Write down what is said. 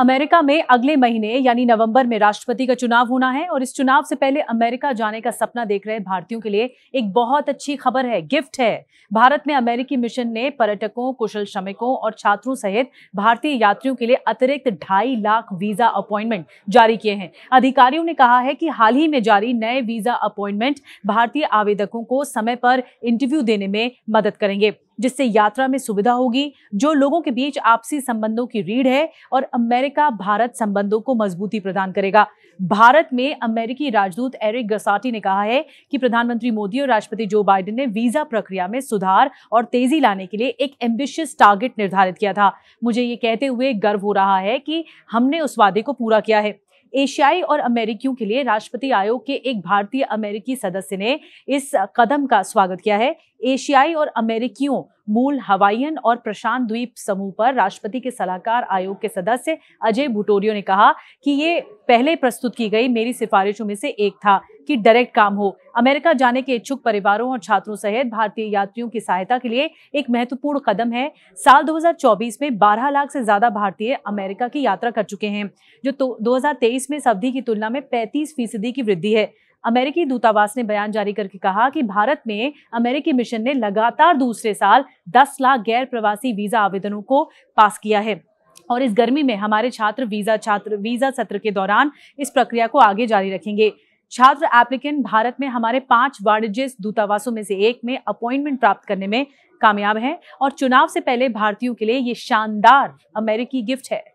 America में अगले महीने यानी नवंबर में राष्ट्रपति का चुनाव होना है और इस चुनाव से पहले अमेरिका जाने का सपना देख रहे भारतीयों के लिए एक बहुत अच्छी खबर है गिफ्ट है भारत में अमेरिकी मिशन ने पर्यटकों कुशल श्रमिकों और छात्रों सहित भारतीय यात्रियों के लिए अतिरिक्त ढाई लाख वीजा अपॉइंटमेंट जारी किए हैं अधिकारियों ने कहा है कि हाल ही में जारी नए वीजा अपॉइंटमेंट भारतीय आवेदकों को समय पर इंटरव्यू देने में मदद करेंगे जिससे यात्रा में सुविधा होगी जो लोगों के बीच आपसी संबंधों की रीढ़ है और अमेरिका भारत संबंधों को मजबूती प्रदान करेगा भारत में अमेरिकी राजदूत एरिक गसाटी ने कहा है कि प्रधानमंत्री मोदी और राष्ट्रपति जो बाइडेन ने वीजा प्रक्रिया में सुधार और तेजी लाने के लिए एक एम्बिशियस टारगेट निर्धारित किया था मुझे ये कहते हुए गर्व हो रहा है कि हमने उस वादे को पूरा किया है एशियाई और अमेरिकियों के लिए राष्ट्रपति आयोग के एक भारतीय अमेरिकी सदस्य ने इस कदम का स्वागत किया है एशियाई और अमेरिकियों मूल हवाईयन और प्रशांत द्वीप समूह पर राष्ट्रपति के सलाहकार आयोग के सदस्य अजय भुटोरियो ने कहा कि ये पहले प्रस्तुत की गई मेरी सिफारिशों में से एक था कि डायरेक्ट काम हो अमेरिका जाने के इच्छुक परिवारों और छात्रों सहित भारतीय यात्रियों की सहायता के लिए एक महत्वपूर्ण कदम है साल 2024 में 12 लाख से ज्यादा भारतीय अमेरिका की यात्रा कर चुके हैं जो तो 2023 में इस अवधि की तुलना में 35 फीसदी की वृद्धि है अमेरिकी दूतावास ने बयान जारी करके कहा कि भारत में अमेरिकी मिशन ने लगातार दूसरे साल 10 लाख गैर प्रवासी वीजा आवेदनों को पास किया है और इस गर्मी में हमारे छात्र वीजा छात्र वीजा सत्र के दौरान इस प्रक्रिया को आगे जारी रखेंगे छात्र एप्लीकेंट भारत में हमारे पांच वाणिज्य दूतावासों में से एक में अपॉइंटमेंट प्राप्त करने में कामयाब है और चुनाव से पहले भारतीयों के लिए ये शानदार अमेरिकी गिफ्ट है